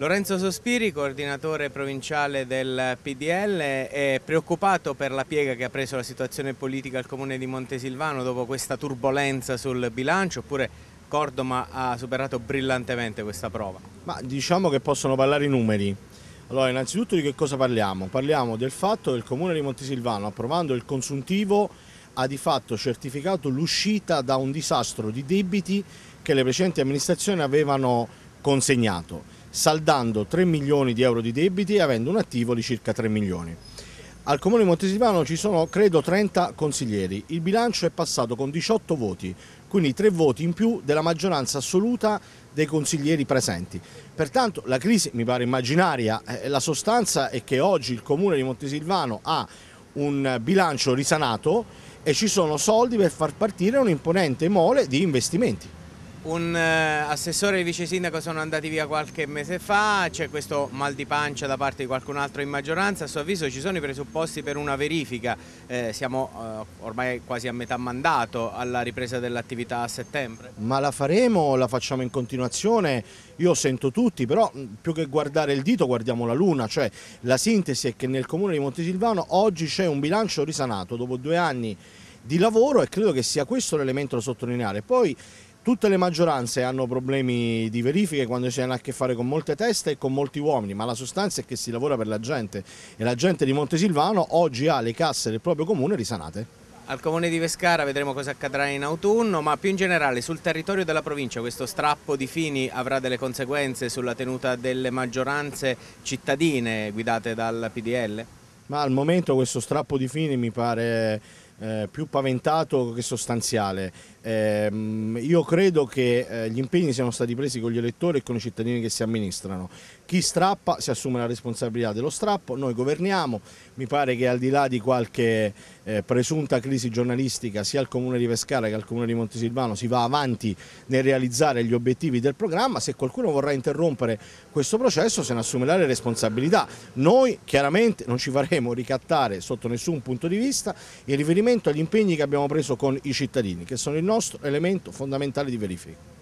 Lorenzo Sospiri, coordinatore provinciale del PDL, è preoccupato per la piega che ha preso la situazione politica al comune di Montesilvano dopo questa turbolenza sul bilancio oppure Cordoma ha superato brillantemente questa prova? Ma diciamo che possono parlare i numeri. Allora, innanzitutto di che cosa parliamo? Parliamo del fatto che il comune di Montesilvano, approvando il consuntivo, ha di fatto certificato l'uscita da un disastro di debiti che le precedenti amministrazioni avevano consegnato saldando 3 milioni di euro di debiti e avendo un attivo di circa 3 milioni. Al comune di Montesilvano ci sono credo 30 consiglieri, il bilancio è passato con 18 voti, quindi 3 voti in più della maggioranza assoluta dei consiglieri presenti. Pertanto la crisi mi pare immaginaria, eh, la sostanza è che oggi il comune di Montesilvano ha un bilancio risanato e ci sono soldi per far partire un'imponente mole di investimenti un eh, assessore e vice sindaco sono andati via qualche mese fa, c'è questo mal di pancia da parte di qualcun altro in maggioranza, a suo avviso ci sono i presupposti per una verifica, eh, siamo eh, ormai quasi a metà mandato alla ripresa dell'attività a settembre. Ma la faremo, la facciamo in continuazione, io sento tutti, però mm, più che guardare il dito guardiamo la luna, cioè la sintesi è che nel comune di Montesilvano oggi c'è un bilancio risanato dopo due anni di lavoro e credo che sia questo l'elemento da sottolineare. Poi Tutte le maggioranze hanno problemi di verifiche quando si hanno a che fare con molte teste e con molti uomini, ma la sostanza è che si lavora per la gente e la gente di Montesilvano oggi ha le casse del proprio comune risanate. Al comune di Vescara vedremo cosa accadrà in autunno, ma più in generale sul territorio della provincia questo strappo di fini avrà delle conseguenze sulla tenuta delle maggioranze cittadine guidate dal PDL? Ma al momento questo strappo di fini mi pare eh, più paventato che sostanziale. Eh, io credo che eh, gli impegni siano stati presi con gli elettori e con i cittadini che si amministrano. Chi strappa si assume la responsabilità dello strappo, noi governiamo, mi pare che al di là di qualche eh, presunta crisi giornalistica sia al Comune di Pescara che al Comune di Montesilvano si va avanti nel realizzare gli obiettivi del programma, se qualcuno vorrà interrompere questo processo se ne assumerà le responsabilità. Noi chiaramente non ci faremo ricattare sotto nessun punto di vista il riferimento riferimento agli impegni che abbiamo preso con i cittadini, che sono il nostro elemento fondamentale di verifica.